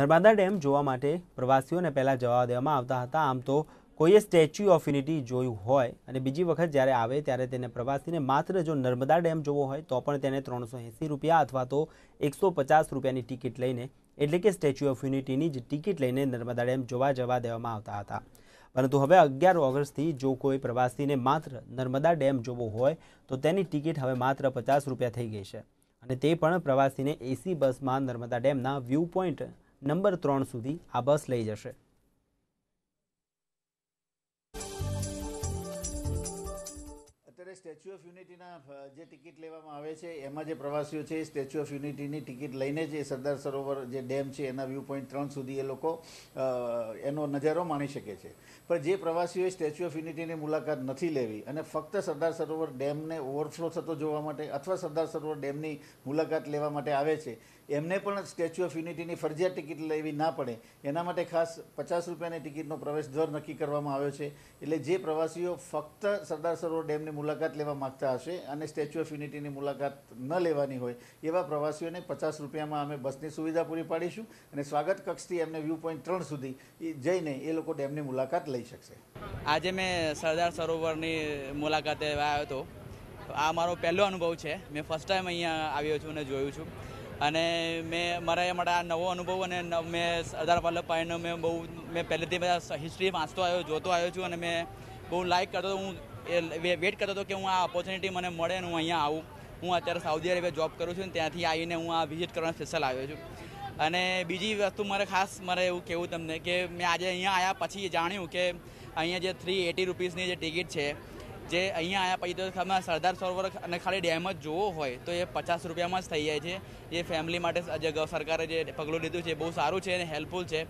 Narmada dam જોવા માટે પ્રવાસીઓને પહેલાં જવા દેવામાં આવતા હતા આમ તો કોઈએ સ્ટેચ્યુ ઓફ યુનિટી જોયું હોય અને બીજી વખત જ્યારે આવે ત્યારે તેને પ્રવાસીને માત્ર જો નર્મદા ડેમ જોવો હોય તો પણ તેને ત્રણસો એંસી રૂપિયા અથવા તો એકસો પચાસ રૂપિયાની ટિકિટ લઈને એટલે કે સ્ટેચ્યુ ઓફ યુનિટીની જ ટિકિટ લઈને નર્મદા ડેમ જોવા જવા દેવામાં આવતા હતા પરંતુ હવે અગિયાર ઓગસ્ટથી જો કોઈ પ્રવાસીને માત્ર નર્મદા ડેમ જોવો હોય તો તેની ટિકિટ હવે માત્ર પચાસ રૂપિયા થઈ ગઈ છે અને તે પણ પ્રવાસીને એસી બસમાં નર્મદા ડેમના વ્યૂ પોઈન્ટ નંબર ત્રણ સુધી આ બસ લઈ જશે અત્યારે સ્ટેચ્યુ ઓફ યુનિટીના જે ટિકિટ લેવામાં આવે છે એમાં જે પ્રવાસીઓ છે એ સ્ટેચ્યુ ઓફ યુનિટીની ટિકિટ લઈને જે સરદાર સરોવર જે ડેમ છે એના વ્યૂ પોઈન્ટ ત્રણ સુધી એ લોકો એનો નજારો માણી શકે છે પણ જે પ્રવાસીઓ સ્ટેચ્યુ ઓફ યુનિટીની મુલાકાત નથી લેવી અને ફક્ત સરદાર સરોવર ડેમને ઓવરફ્લો થતો જોવા માટે અથવા સરદાર સરોવર ડેમની મુલાકાત લેવા માટે આવે છે એમને પણ સ્ટેચ્યુ ઓફ યુનિટીની ફરજિયાત ટિકિટ લેવી ના પડે એના માટે ખાસ પચાસ રૂપિયાની ટિકિટનો પ્રવેશ દર નક્કી કરવામાં આવ્યો છે એટલે જે પ્રવાસીઓ ફક્ત સરદાર સરોવર ડેમની મુલાકાત મુલાકાત લેવા માગતા હશે અને સ્ટેચ્યુ ઓફ યુનિટીની મુલાકાત ન લેવાની હોય એવા પ્રવાસીઓને પચાસ રૂપિયામાં અમે બસની સુવિધા પૂરી પાડીશું અને સ્વાગત કક્ષથી એમને વ્યૂ પોઈન્ટ ત્રણ સુધી જઈને એ લોકો ડેમની મુલાકાત લઈ શકશે આજે મેં સરદાર સરોવરની મુલાકાતે આવ્યો હતો આ મારો પહેલો અનુભવ છે મેં ફર્સ્ટ ટાઈમ અહીંયા આવ્યો છું અને જોયું છું અને મેં મારા માટે આ નવો અનુભવ અને મેં સરદાર વલ્લભભાઈનો મેં બહુ મેં પહેલેથી બધા હિસ્ટ્રી વાંચતો આવ્યો જોતો આવ્યો છું અને મેં બહુ લાઇક કરતો હું એ વેટ કરતો હતો કે હું આ ઓપોર્ચ્યુનિટી મને મળે અને હું અહીંયા આવું હું અત્યારે સાઉદી અરેબિયા જોબ કરું છું ત્યાંથી આવીને હું આ વિઝિટ કરવાનો સ્પેશિયલ આવ્યો છું અને બીજી વસ્તુ મારે ખાસ મારે એવું કહેવું તમને કે મેં આજે અહીંયા આવ્યા પછી જાણ્યું કે અહીંયા જે થ્રી એટી રૂપીસની જે ટિકિટ છે જે અહીંયા આવ્યા પછી તો તમે સરદાર સરોવર અને ખાલી ડેમ જ જોવો હોય તો એ પચાસ રૂપિયામાં જ થઈ જાય છે એ ફેમિલી માટે સરકારે જે પગલું લીધું છે બહુ સારું છે અને હેલ્પફુલ છે